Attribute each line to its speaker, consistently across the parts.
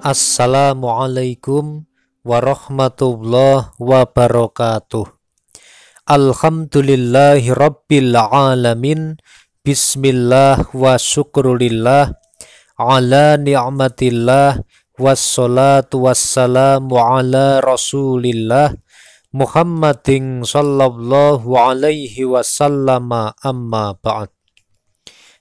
Speaker 1: Assalamualaikum warahmatullahi wabarakatuh. Alhamdulillahirrabbilalamin Bismillah wa syukrulillah ala ni'matillah wassalatu wassalamu ala rasulillah Muhammadin sallallahu alaihi wasallama amma ba'd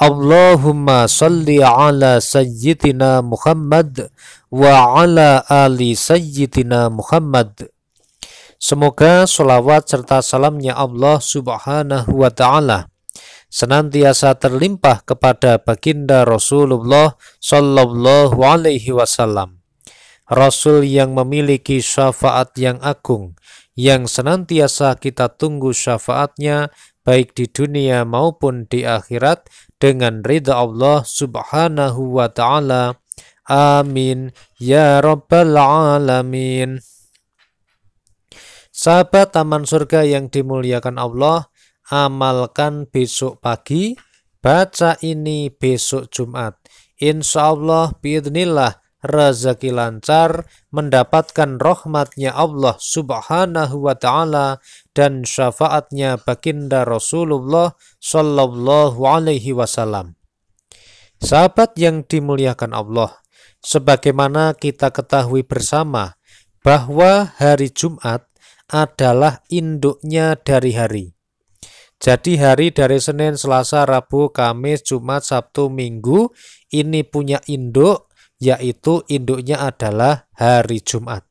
Speaker 1: Allahumma salli ala sayyidina Muhammad wa ala ali sayyidina Muhammad. Semoga sholawat serta salamnya Allah subhanahu wa ta'ala senantiasa terlimpah kepada baginda Rasulullah sallallahu alaihi wasallam. Rasul yang memiliki syafaat yang agung, yang senantiasa kita tunggu syafaatnya baik di dunia maupun di akhirat dengan ridha Allah subhanahu wa ta'ala. Amin. Ya Rabbal Alamin. Sahabat Taman Surga yang dimuliakan Allah, amalkan besok pagi, baca ini besok Jumat. Insya Allah, biidnillah, rezeki lancar, mendapatkan rahmatnya Allah subhanahu wa ta'ala dan syafaatnya baginda Rasulullah sallallahu alaihi wasallam. Sahabat yang dimuliakan Allah, sebagaimana kita ketahui bersama bahwa hari Jumat adalah induknya dari hari. Jadi hari dari Senin, Selasa, Rabu, Kamis, Jumat, Sabtu, Minggu ini punya induk yaitu induknya adalah hari Jumat.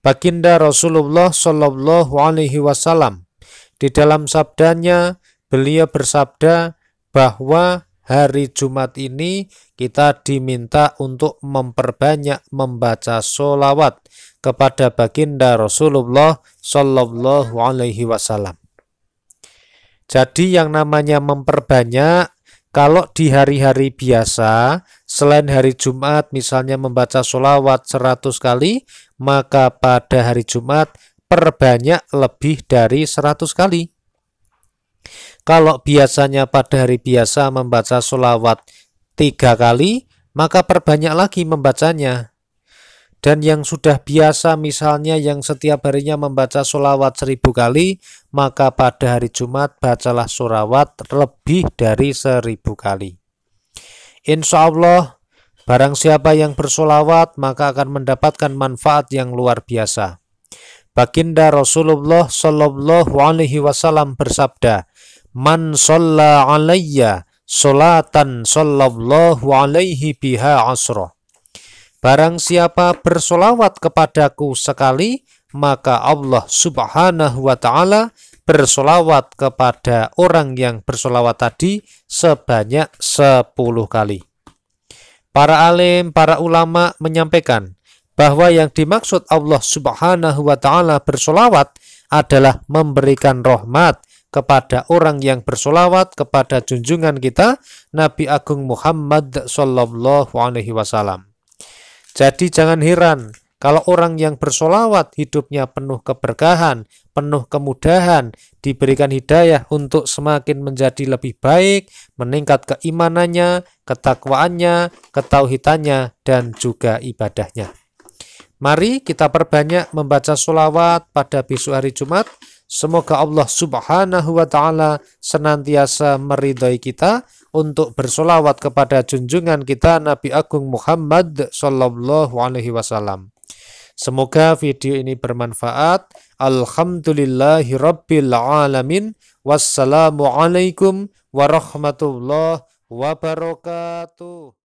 Speaker 1: Baginda Rasulullah Shallallahu Alaihi Wasallam di dalam sabdanya beliau bersabda bahwa hari Jumat ini kita diminta untuk memperbanyak membaca solawat kepada baginda Rasulullah Shallallahu Alaihi Wasallam. Jadi yang namanya memperbanyak kalau di hari-hari biasa, selain hari Jumat misalnya membaca sholawat 100 kali, maka pada hari Jumat perbanyak lebih dari 100 kali. Kalau biasanya pada hari biasa membaca sholawat 3 kali, maka perbanyak lagi membacanya. Dan yang sudah biasa misalnya yang setiap harinya membaca sholawat seribu kali, maka pada hari Jumat bacalah sholawat lebih dari seribu kali. Insya Allah, barang siapa yang bersolawat maka akan mendapatkan manfaat yang luar biasa. Baginda Rasulullah Shallallahu Alaihi Wasallam bersabda, "Man sholla alayya solatan sallallahu alaihi biha asroh." Barang siapa bersolawat kepadaku sekali, maka Allah subhanahu wa ta'ala bersolawat kepada orang yang bersolawat tadi sebanyak 10 kali. Para alim, para ulama menyampaikan bahwa yang dimaksud Allah subhanahu wa ta'ala bersolawat adalah memberikan rahmat kepada orang yang bersolawat kepada junjungan kita Nabi Agung Muhammad Sallallahu Alaihi Wasallam. Jadi jangan heran kalau orang yang bersolawat hidupnya penuh keberkahan, penuh kemudahan, diberikan hidayah untuk semakin menjadi lebih baik, meningkat keimanannya, ketakwaannya, ketauhidannya, dan juga ibadahnya. Mari kita perbanyak membaca solawat pada besok hari Jumat Semoga Allah subhanahu wa ta'ala senantiasa meridhai kita untuk bersolawat kepada junjungan kita Nabi Agung Muhammad Sallallahu Alaihi Wasallam. Semoga video ini bermanfaat. Alhamdulillahi Rabbil Alamin. Wassalamualaikum warahmatullahi wabarakatuh.